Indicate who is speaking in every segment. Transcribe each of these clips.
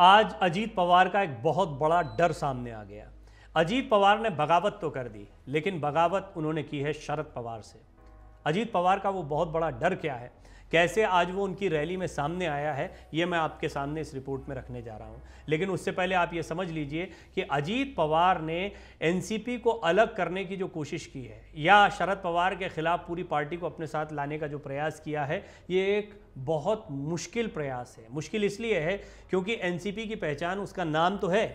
Speaker 1: आज अजीत पवार का एक बहुत बड़ा डर सामने आ गया अजीत पवार ने बगावत तो कर दी लेकिन बगावत उन्होंने की है शरद पवार से अजीत पवार का वो बहुत बड़ा डर क्या है कैसे आज वो उनकी रैली में सामने आया है ये मैं आपके सामने इस रिपोर्ट में रखने जा रहा हूँ लेकिन उससे पहले आप ये समझ लीजिए कि अजीत पवार ने एनसीपी को अलग करने की जो कोशिश की है या शरद पवार के खिलाफ पूरी पार्टी को अपने साथ लाने का जो प्रयास किया है ये एक बहुत मुश्किल प्रयास है मुश्किल इसलिए है क्योंकि एन की पहचान उसका नाम तो है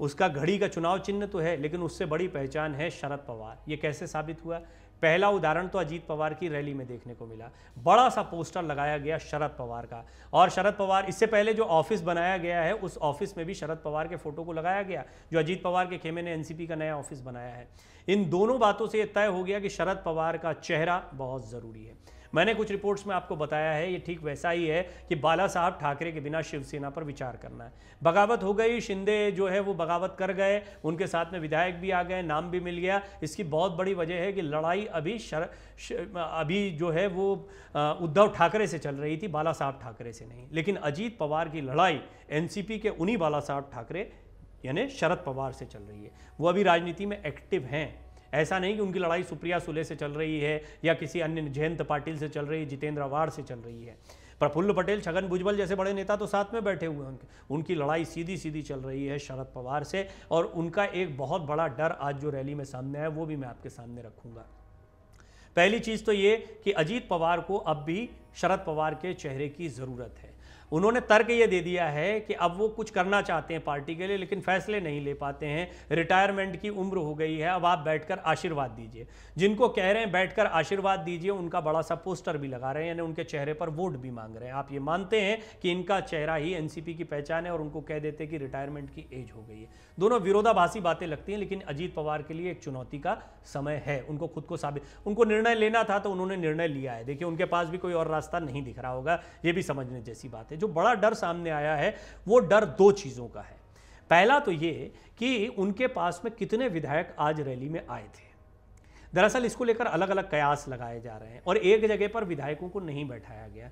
Speaker 1: उसका घड़ी का चुनाव चिन्ह तो है लेकिन उससे बड़ी पहचान है शरद पवार ये कैसे साबित हुआ पहला उदाहरण तो अजीत पवार की रैली में देखने को मिला बड़ा सा पोस्टर लगाया गया शरद पवार का और शरद पवार इससे पहले जो ऑफिस बनाया गया है उस ऑफिस में भी शरद पवार के फोटो को लगाया गया जो अजीत पवार के खेमे ने एनसीपी का नया ऑफिस बनाया है इन दोनों बातों से यह तय हो गया कि शरद पवार का चेहरा बहुत ज़रूरी है मैंने कुछ रिपोर्ट्स में आपको बताया है ये ठीक वैसा ही है कि बाला साहब ठाकरे के बिना शिवसेना पर विचार करना है बगावत हो गई शिंदे जो है वो बगावत कर गए उनके साथ में विधायक भी आ गए नाम भी मिल गया इसकी बहुत बड़ी वजह है कि लड़ाई अभी शर, श, अभी जो है वो उद्धव ठाकरे से चल रही थी बाला साहब ठाकरे से नहीं लेकिन अजीत पवार की लड़ाई एन के उन्हीं बाला साहब ठाकरे यानी शरद पवार से चल रही है वो अभी राजनीति में एक्टिव हैं ऐसा नहीं कि उनकी लड़ाई सुप्रिया सुले से चल रही है या किसी अन्य जयंत पाटिल से चल रही है जितेंद्र अवार से चल रही है प्रफुल्ल पटेल छगन भुजबल जैसे बड़े नेता तो साथ में बैठे हुए हैं उनके उनकी लड़ाई सीधी सीधी चल रही है शरद पवार से और उनका एक बहुत बड़ा डर आज जो रैली में सामने आया वो भी मैं आपके सामने रखूंगा पहली चीज़ तो ये कि अजीत पवार को अब भी शरद पवार के चेहरे की ज़रूरत है उन्होंने तर्क ये दे दिया है कि अब वो कुछ करना चाहते हैं पार्टी के लिए लेकिन फैसले नहीं ले पाते हैं रिटायरमेंट की उम्र हो गई है अब आप बैठकर आशीर्वाद दीजिए जिनको कह रहे हैं बैठकर आशीर्वाद दीजिए उनका बड़ा सा पोस्टर भी लगा रहे हैं यानी उनके चेहरे पर वोट भी मांग रहे हैं आप ये मानते हैं कि इनका चेहरा ही एनसीपी की पहचान है और उनको कह देते हैं कि रिटायरमेंट की एज हो गई है दोनों विरोधाभासी बातें लगती हैं लेकिन अजीत पवार के लिए एक चुनौती का समय है उनको खुद को साबित उनको निर्णय लेना था तो उन्होंने निर्णय लिया है देखिए उनके पास भी कोई और रास्ता नहीं दिख रहा होगा ये भी समझने जैसी बात बात है जो बड़ा डर सामने आया है वो डर दो चीज़ों का है पहला तो ये कि उनके पास में कितने विधायक आज रैली में आए थे दरअसल इसको लेकर अलग अलग कयास लगाए जा रहे हैं और एक जगह पर विधायकों को नहीं बैठाया गया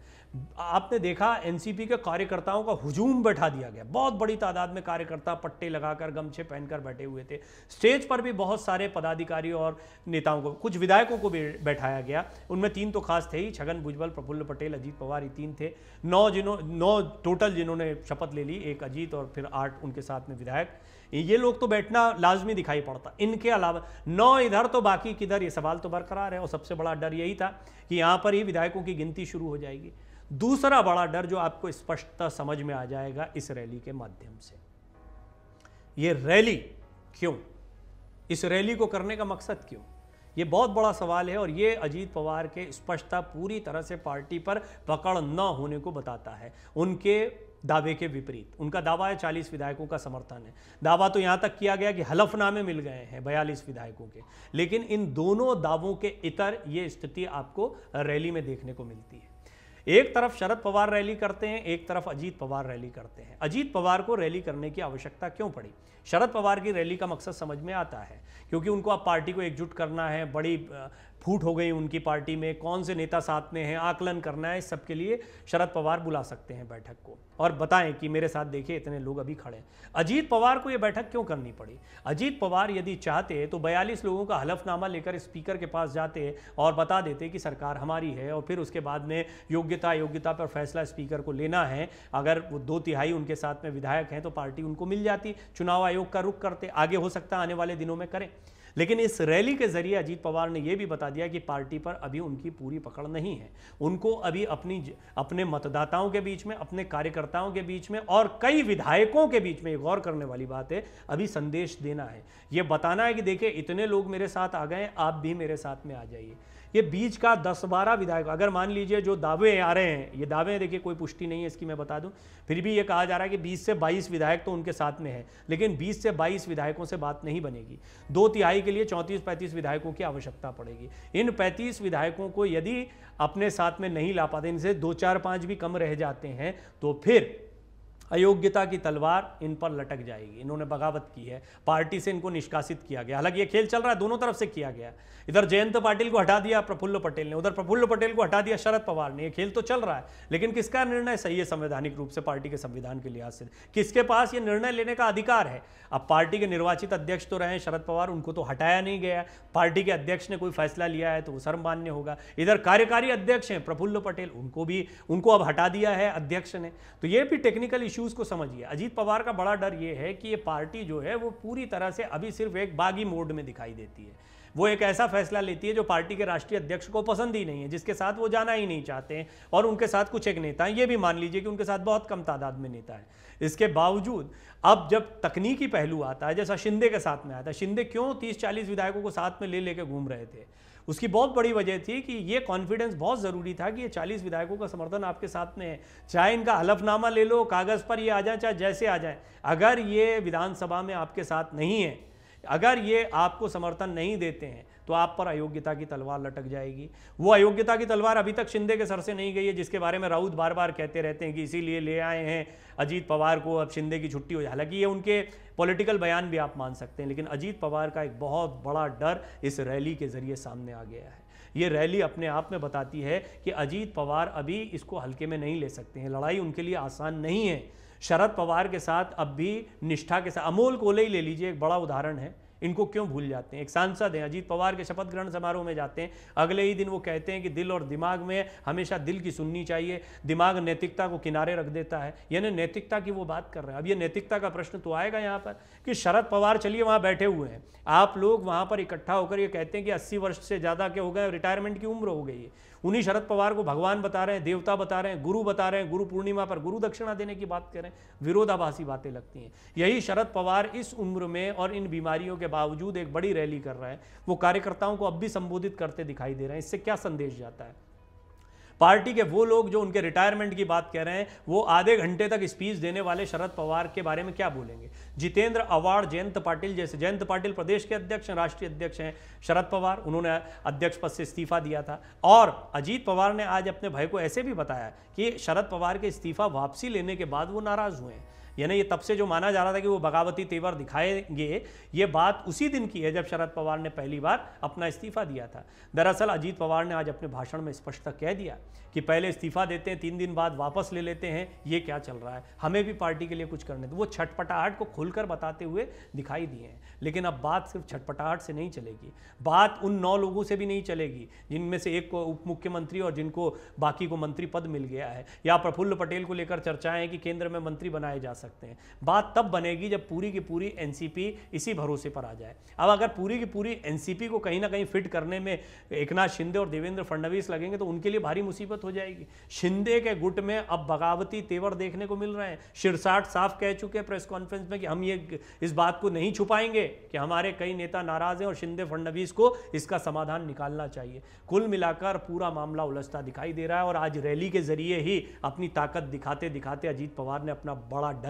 Speaker 1: आपने देखा एनसीपी के कार्यकर्ताओं का हुजूम बैठा दिया गया बहुत बड़ी तादाद में कार्यकर्ता पट्टे लगाकर गमछे पहनकर बैठे हुए थे स्टेज पर भी बहुत सारे पदाधिकारी और नेताओं को कुछ विधायकों को भी बैठाया गया उनमें तीन तो खास थे ही छगन भुजबल प्रफुल्ल पटेल अजीत पवार ये तीन थे नौ जिन्हों नौ टोटल जिन्होंने शपथ ले ली एक अजीत और फिर आठ उनके साथ में विधायक ये लोग तो बैठना लाजमी दिखाई पड़ता इनके अलावा नौ इधर तो बाकी किधर ये सवाल तो बरकरार है और सबसे बड़ा डर यही था कि यहाँ पर ही विधायकों की गिनती शुरू हो जाएगी दूसरा बड़ा डर जो आपको स्पष्टता समझ में आ जाएगा इस रैली के माध्यम से ये रैली क्यों इस रैली को करने का मकसद क्यों ये बहुत बड़ा सवाल है और ये अजीत पवार के स्पष्टता पूरी तरह से पार्टी पर पकड़ न होने को बताता है उनके दावे के विपरीत उनका दावा है चालीस विधायकों का समर्थन है दावा तो यहाँ तक किया गया कि हलफनामे मिल गए हैं बयालीस विधायकों के लेकिन इन दोनों दावों के इतर ये स्थिति आपको रैली में देखने को मिलती है एक तरफ शरद पवार रैली करते हैं एक तरफ अजीत पवार रैली करते हैं अजीत पवार को रैली करने की आवश्यकता क्यों पड़ी शरद पवार की रैली का मकसद समझ में आता है क्योंकि उनको अब पार्टी को एकजुट करना है बड़ी फूट हो गई उनकी पार्टी में कौन से नेता साथ में हैं आकलन करना है इस सबके लिए शरद पवार बुला सकते हैं बैठक को और बताएं कि मेरे साथ देखिए इतने लोग अभी खड़े हैं अजीत पवार को ये बैठक क्यों करनी पड़ी अजीत पवार यदि चाहते तो बयालीस लोगों का हलफनामा लेकर स्पीकर के पास जाते और बता देते कि सरकार हमारी है और फिर उसके बाद में योग्यता योग्यता पर फैसला स्पीकर को लेना है अगर वो दो तिहाई उनके साथ में विधायक हैं तो पार्टी उनको मिल जाती चुनाव आयोग का रुख करते आगे हो सकता आने वाले दिनों में करें लेकिन इस रैली के जरिए अजीत पवार ने यह भी बता दिया कि पार्टी पर अभी उनकी पूरी पकड़ नहीं है उनको अभी अपनी अपने मतदाताओं के बीच में अपने कार्यकर्ताओं के बीच में और कई विधायकों के बीच में गौर करने वाली बात है अभी संदेश देना है यह बताना है कि देखिए इतने लोग मेरे साथ आ गए आप भी मेरे साथ में आ जाइए ये बीच का दस बारह विधायक अगर मान लीजिए जो दावे आ रहे हैं ये दावे देखिए कोई पुष्टि नहीं है इसकी मैं बता दूं फिर भी ये कहा जा रहा है कि बीस से बाईस विधायक तो उनके साथ में है लेकिन बीस से बाईस विधायकों से बात नहीं बनेगी दो तिहाई के लिए चौंतीस पैंतीस विधायकों की आवश्यकता पड़ेगी इन पैंतीस विधायकों को यदि अपने साथ में नहीं ला पाते इनसे दो चार पाँच भी कम रह जाते हैं तो फिर अयोग्यता की तलवार इन पर लटक जाएगी इन्होंने बगावत की है पार्टी से इनको निष्कासित किया गया हालांकि ये खेल चल रहा है दोनों तरफ से किया गया इधर जयंत पाटिल को हटा दिया प्रफुल्ल पटेल ने उधर प्रफुल्ल पटेल को हटा दिया शरद पवार ने ये खेल तो चल रहा है लेकिन किसका निर्णय सही है संवैधानिक रूप से पार्टी के संविधान के लिहाज से किसके पास ये निर्णय लेने का अधिकार है अब पार्टी के निर्वाचित अध्यक्ष तो रहे शरद पवार उनको तो हटाया नहीं गया पार्टी के अध्यक्ष ने कोई फैसला लिया है तो वो सर्वमान्य होगा इधर कार्यकारी अध्यक्ष हैं प्रफुल्ल पटेल उनको भी उनको अब हटा दिया है अध्यक्ष ने तो ये भी टेक्निकल इशू इश्यूज को समझिए अजीत पवार का बड़ा डर ये है कि ये पार्टी जो है वो पूरी तरह से अभी सिर्फ एक बागी मोड में दिखाई देती है वो एक ऐसा फैसला लेती है जो पार्टी के राष्ट्रीय अध्यक्ष को पसंद ही नहीं है जिसके साथ वो जाना ही नहीं चाहते हैं और उनके साथ कुछ एक नेता ये भी मान लीजिए कि उनके साथ बहुत कम तादाद में नेता है इसके बावजूद अब जब तकनीकी पहलू आता है जैसा शिंदे के साथ में आया था शिंदे क्यों तीस चालीस विधायकों को साथ में ले लेके घूम रहे थे उसकी बहुत बड़ी वजह थी कि ये कॉन्फिडेंस बहुत ज़रूरी था कि ये चालीस विधायकों का समर्थन आपके साथ में है चाहे इनका हलफनामा ले लो कागज़ पर ये आ जाए चाहे जैसे आ जाए अगर ये विधानसभा में आपके साथ नहीं है अगर ये आपको समर्थन नहीं देते हैं तो आप पर अयोग्यता की तलवार लटक जाएगी वो अयोग्यता की तलवार अभी तक शिंदे के सर से नहीं गई है जिसके बारे में राउत बार बार कहते रहते हैं कि इसीलिए ले आए हैं अजीत पवार को अब शिंदे की छुट्टी हो जाए हालांकि ये उनके पॉलिटिकल बयान भी आप मान सकते हैं लेकिन अजीत पवार का एक बहुत बड़ा डर इस रैली के जरिए सामने आ गया है ये रैली अपने आप में बताती है कि अजीत पवार अभी इसको हल्के में नहीं ले सकते हैं लड़ाई उनके लिए आसान नहीं है शरद पवार के साथ अब भी निष्ठा के साथ अमोल कोले ही ले लीजिए एक बड़ा उदाहरण है इनको क्यों भूल जाते हैं एक सांसद हैं अजीत पवार के शपथ ग्रहण समारोह में जाते हैं अगले ही दिन वो कहते हैं कि दिल और दिमाग में हमेशा दिल की सुननी चाहिए दिमाग नैतिकता को किनारे रख देता है यानी नैतिकता की वो बात कर रहे हैं अब ये नैतिकता का प्रश्न तो आएगा यहाँ पर कि शरद पवार चलिए वहाँ बैठे हुए हैं आप लोग वहाँ पर इकट्ठा होकर ये कहते हैं कि अस्सी वर्ष से ज़्यादा के हो गए रिटायरमेंट की उम्र हो गई है उन्हीं शरद पवार को भगवान बता रहे हैं देवता बता रहे हैं गुरु बता रहे हैं गुरु पूर्णिमा पर गुरु दक्षिणा देने की बात करें विरोधाभासी बातें लगती हैं यही शरद पवार इस उम्र में और इन बीमारियों के बावजूद एक बड़ी रैली कर रहा है वो कार्यकर्ताओं को अब भी संबोधित करते दिखाई दे रहे हैं इससे क्या संदेश जाता है पार्टी के वो लोग जो उनके रिटायरमेंट की बात कह रहे हैं वो आधे घंटे तक स्पीच देने वाले शरद पवार के बारे में क्या बोलेंगे जितेंद्र अवार्ड जयंत पाटिल जैसे जयंत पाटिल प्रदेश के अध्यक्ष हैं राष्ट्रीय अध्यक्ष हैं शरद पवार उन्होंने अध्यक्ष पद से इस्तीफा दिया था और अजीत पवार ने आज अपने भाई को ऐसे भी बताया कि शरद पवार के इस्तीफा वापसी लेने के बाद वो नाराज हुए हैं यानी ये तब से जो माना जा रहा था कि वो बगावती तेवर दिखाएंगे ये बात उसी दिन की है जब शरद पवार ने पहली बार अपना इस्तीफा दिया था दरअसल अजीत पवार ने आज अपने भाषण में स्पष्ट कह दिया कि पहले इस्तीफा देते हैं तीन दिन बाद वापस ले लेते हैं ये क्या चल रहा है हमें भी पार्टी के लिए कुछ करने वो छटपटाहट को खुलकर बताते हुए दिखाई दिए हैं लेकिन अब बात सिर्फ छटपटाहट से नहीं चलेगी बात उन नौ लोगों से भी नहीं चलेगी जिनमें से एक को उप मुख्यमंत्री और जिनको बाकी को मंत्री पद मिल गया है या प्रफुल्ल पटेल को लेकर चर्चाएं हैं कि केंद्र में मंत्री बनाए जा सकते सकते हैं बात तब बनेगी जब पूरी की पूरी एनसीपी इसी भरोसे पर आ जाए अब अगर पूरी की पूरी एनसीपी को कहीं ना कहीं फिट करने में एकनाथ शिंदे और देवेंद्र फडणवीस लगेंगे तो उनके लिए भारी मुसीबत हो जाएगी शिंदे के गुट में अब बगावती तेवर देखने को मिल रहे हैं शिरसाट साफ कह चुके हैं प्रेस कॉन्फ्रेंस में कि हम ये इस बात को नहीं छुपाएंगे कि हमारे कई नेता नाराज हैं और शिंदे फडणवीस को इसका समाधान निकालना चाहिए कुल मिलाकर पूरा मामला उलझता दिखाई दे रहा है और आज रैली के जरिए ही अपनी ताकत दिखाते दिखाते अजीत पवार ने अपना बड़ा डर